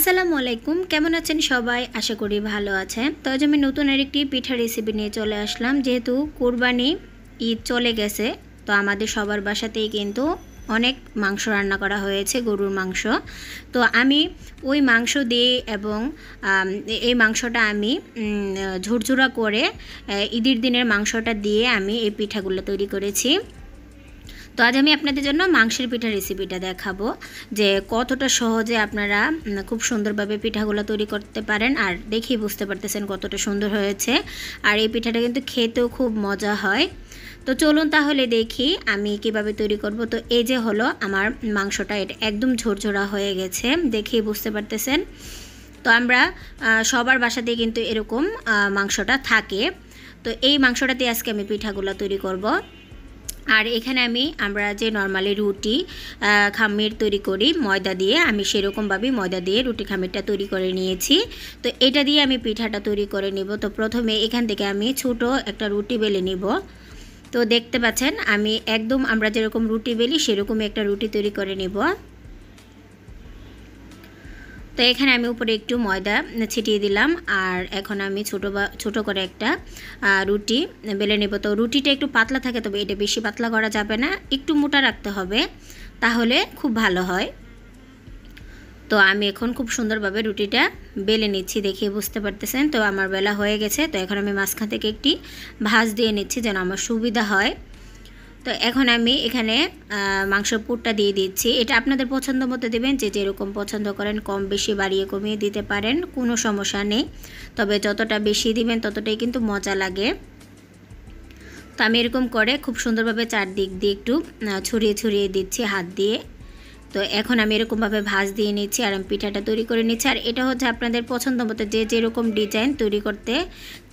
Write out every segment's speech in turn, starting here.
আসসালামু আলাইকুম কেমন আছেন সবাই আশা করি ভালো আছেন তো আজ আমি নতুন আরেকটি একটি পিঠা রেসিপি নিয়ে চলে আসলাম যেহেতু কোরবানি ঈদ চলে গেছে তো আমাদের সবার বাসাতেই কিন্তু অনেক মাংস রান্না করা হয়েছে গরুর মাংস তো আমি ওই মাংস দিয়ে এবং এই মাংসটা আমি ঝুরঝুরা করে ঈদের দিনের মাংসটা দিয়ে আমি এই পিঠাগুলো তৈরি করেছি তো আজ আমি আপনাদের জন্য মাংসের পিঠা রেসিপিটা দেখাবো যে কতটা সহজে আপনারা খুব সুন্দরভাবে পিঠাগুলো তৈরি করতে পারেন আর দেখেই বুঝতে পারতেছেন কতটা সুন্দর হয়েছে আর এই পিঠাটা কিন্তু খেতেও খুব মজা হয় তো চলুন তাহলে দেখি আমি কিভাবে তৈরি করব তো এই যে হলো আমার মাংসটা এটা একদম ঝোরঝোরা হয়ে গেছে দেখেই বুঝতে পারতেছেন তো আমরা সবার বাসাতেই কিন্তু এরকম মাংসটা থাকে তো এই মাংসটাতে আজকে আমি পিঠাগুলো তৈরি করব আর এখানে আমি আমরা যে নর্মালি রুটি খামির তৈরি করি ময়দা দিয়ে আমি সেরকমভাবেই ময়দা দিয়ে রুটি খামিরটা তৈরি করে নিয়েছি তো এটা দিয়ে আমি পিঠাটা তৈরি করে নিব তো প্রথমে এখান থেকে আমি ছোট একটা রুটি বেলে নিব তো দেখতে পাচ্ছেন আমি একদম আমরা যেরকম রুটি বেলি সেরকম একটা রুটি তৈরি করে নিব তো এখানে আমি উপরে একটু ময়দা ছিটিয়ে দিলাম আর এখন আমি ছোটো বা ছোটো করে একটা রুটি বেলে নেব তো রুটিটা একটু পাতলা থাকে তবে এটা বেশি পাতলা করা যাবে না একটু মোটা রাখতে হবে তাহলে খুব ভালো হয় তো আমি এখন খুব সুন্দরভাবে রুটিটা বেলে নিচ্ছি দেখিয়ে বুঝতে পারতেছেন তো আমার বেলা হয়ে গেছে তো এখন আমি মাঝখান থেকে একটি ভাজ দিয়ে নিচ্ছি যেন আমার সুবিধা হয় তো এখন আমি এখানে মাংস পুরটা দিয়ে দিচ্ছি এটা আপনাদের পছন্দ মতো দেবেন যে যেরকম পছন্দ করেন কম বেশি বাড়িয়ে কমিয়ে দিতে পারেন কোনো সমস্যা নেই তবে যতটা বেশি দিবেন ততটাই কিন্তু মজা লাগে তো আমি এরকম করে খুব সুন্দরভাবে চারদিক দিয়ে একটু ছড়িয়ে ছড়িয়ে দিচ্ছি হাত দিয়ে তো এখন আমি এরকমভাবে ভাজ দিয়ে নিচ্ছি আর আমি পিঠাটা তৈরি করে নিচ্ছি আর এটা হচ্ছে আপনাদের পছন্দ মতো যে যেরকম ডিজাইন তৈরি করতে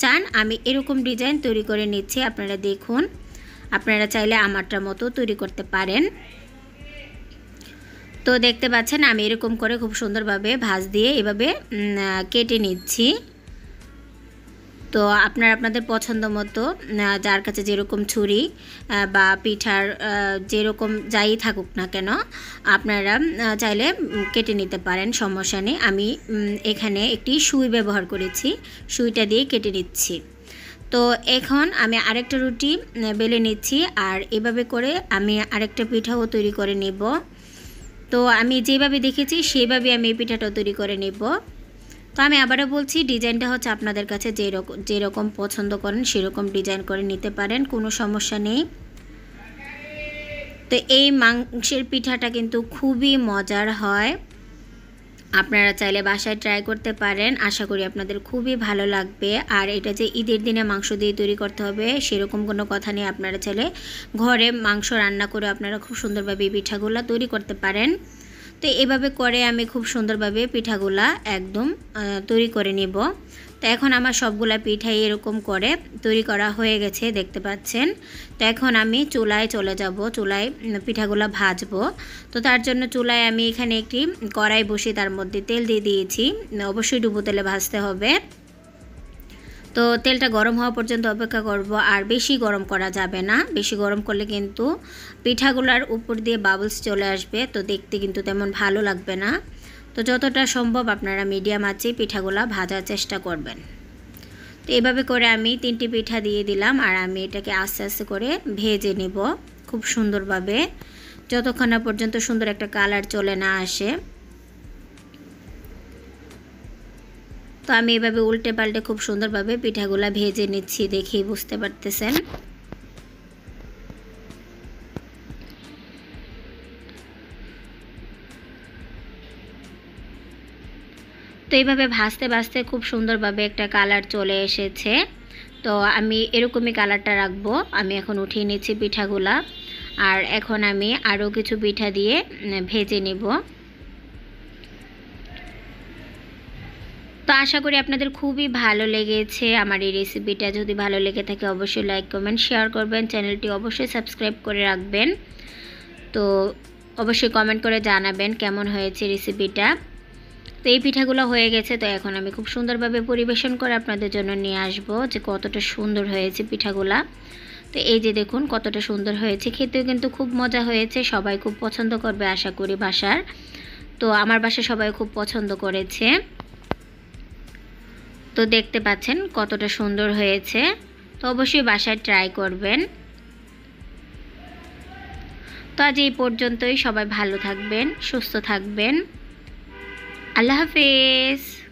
চান আমি এরকম ডিজাইন তৈরি করে নিচ্ছি আপনারা দেখুন আপনারা চাইলে আমারটার মতো তৈরি করতে পারেন তো দেখতে পাচ্ছেন আমি এরকম করে খুব সুন্দরভাবে ভাঁজ দিয়ে এভাবে কেটে নিচ্ছি তো আপনার আপনাদের পছন্দ মতো যার কাছে যেরকম ছুরি বা পিঠার যেরকম যাই থাকুক না কেন আপনারা চাইলে কেটে নিতে পারেন সমস্যা নেই আমি এখানে একটি সুই ব্যবহার করেছি সুইটা দিয়ে কেটে নিচ্ছি তো এখন আমি আরেকটা রুটি বেলে নিচ্ছি আর এভাবে করে আমি আরেকটা পিঠাও তৈরি করে নেব তো আমি যেভাবে দেখেছি সেভাবে আমি এই পিঠাটা তৈরি করে নেব তো আমি আবারও বলছি ডিজাইনটা হচ্ছে আপনাদের কাছে যেরকম যেরকম পছন্দ করেন সেরকম ডিজাইন করে নিতে পারেন কোনো সমস্যা নেই তো এই মাংসের পিঠাটা কিন্তু খুবই মজার হয় আপনারা চাইলে বাসায় ট্রাই করতে পারেন আশা করি আপনাদের খুবই ভালো লাগবে আর এটা যে ঈদের দিনে মাংস দিয়ে তৈরি করতে হবে সেরকম কোনো কথা নেই আপনারা চাইলে ঘরে মাংস রান্না করে আপনারা খুব সুন্দরভাবে পিঠাগুলো তৈরি করতে পারেন তো এভাবে করে আমি খুব সুন্দরভাবে পিঠাগুলা একদম তৈরি করে নিব তো এখন আমার সবগুলা পিঠাই এরকম করে তৈরি করা হয়ে গেছে দেখতে পাচ্ছেন তো এখন আমি চুলায় চলে যাব চুলায় পিঠাগুলা ভাজবো তো তার জন্য চুলায় আমি এখানে একটি কড়াই বসে তার মধ্যে তেল দিয়ে দিয়েছি অবশ্যই ডুবো তেলে ভাজতে হবে তো তেলটা গরম হওয়া পর্যন্ত অপেক্ষা করব আর বেশি গরম করা যাবে না বেশি গরম করলে কিন্তু পিঠাগুলার উপর দিয়ে বাবলস চলে আসবে তো দেখতে কিন্তু তেমন ভালো লাগবে না তো যতটা সম্ভব আপনারা মিডিয়াম আছে পিঠাগুলা ভাজার চেষ্টা করবেন তো এভাবে করে আমি তিনটি পিঠা দিয়ে দিলাম আর আমি এটাকে আস্তে আস্তে করে ভেজে নেব খুব সুন্দরভাবে যতক্ষণ না পর্যন্ত সুন্দর একটা কালার চলে না আসে তো আমি এভাবে উল্টে পাল্টে খুব সুন্দরভাবে পিঠাগুলা ভেজে নিচ্ছি দেখেই বুঝতে পারতেছেন তো এইভাবে ভাজতে ভাজতে খুব সুন্দরভাবে একটা কালার চলে এসেছে তো আমি এরকমই কালারটা রাখবো আমি এখন উঠিয়ে নিচ্ছি পিঠাগুলা আর এখন আমি আরও কিছু পিঠা দিয়ে ভেজে নেব আশা করি আপনাদের খুবই ভালো লেগেছে আমার এই রেসিপিটা যদি ভালো লেগে থাকে অবশ্যই লাইক কমেন্ট শেয়ার করবেন চ্যানেলটি অবশ্যই সাবস্ক্রাইব করে রাখবেন তো অবশ্যই কমেন্ট করে জানাবেন কেমন হয়েছে রেসিপিটা তো এই পিঠাগুলো হয়ে গেছে তো এখন আমি খুব সুন্দরভাবে পরিবেশন করে আপনাদের জন্য নিয়ে আসব যে কতটা সুন্দর হয়েছে পিঠাগুলা তো এই যে দেখুন কতটা সুন্দর হয়েছে খেতেও কিন্তু খুব মজা হয়েছে সবাই খুব পছন্দ করবে আশা করি বাসার তো আমার বাসা সবাই খুব পছন্দ করেছে তো দেখতে পাচ্ছেন কতটা সুন্দর হয়েছে তো অবশ্যই বাসায় ট্রাই করবেন তো আজ এই পর্যন্তই সবাই ভালো থাকবেন সুস্থ থাকবেন আল্লাহ হাফেজ